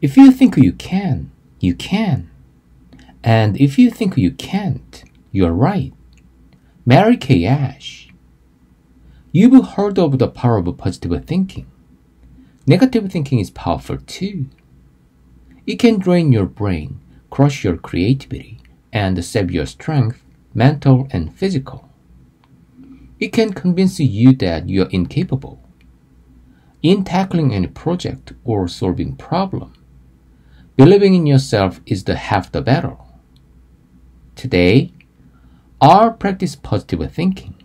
If you think you can, you can. And if you think you can't, you're right. Mary Kay Ash. You've heard of the power of positive thinking. Negative thinking is powerful too. It can drain your brain, crush your creativity, and sap your strength, mental and physical. It can convince you that you're incapable. In tackling any project or solving problem, Believing in yourself is the half the battle. Today, I'll practice positive thinking.